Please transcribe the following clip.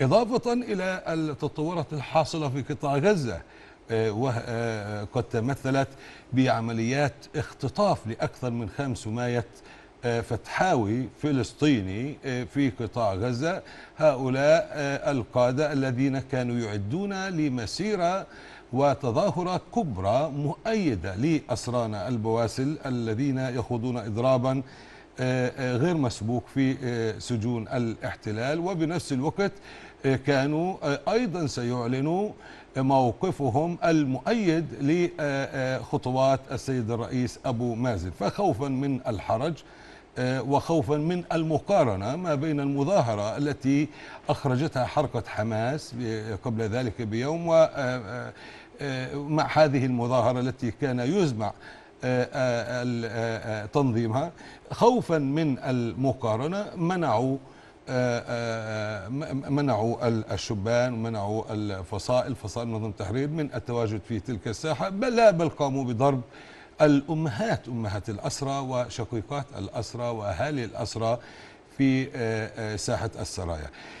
إضافة إلى التطورات الحاصلة في قطاع غزة آه، وقد آه، تمثلت بعمليات اختطاف لأكثر من 500 آه، فتحاوي فلسطيني في قطاع غزة هؤلاء القادة الذين كانوا يعدون لمسيرة وتظاهرة كبرى مؤيدة لأسرانا البواسل الذين يخوضون إضرابا آه، آه، غير مسبوق في آه، سجون الاحتلال وبنفس الوقت كانوا أيضا سيعلنوا موقفهم المؤيد لخطوات السيد الرئيس أبو مازن فخوفا من الحرج وخوفا من المقارنة ما بين المظاهرة التي أخرجتها حركة حماس قبل ذلك بيوم ومع هذه المظاهرة التي كان يزمع آه، آه، آه، تنظيمها خوفا من المقارنة منعوا منعوا الشبان ومنعوا الفصائل فصائل منظمة التحرير من التواجد في تلك الساحة بل لا بل قاموا بضرب الأمهات أمهات الأسرى وشقيقات الأسرى وأهالي الأسرى في ساحة السرايا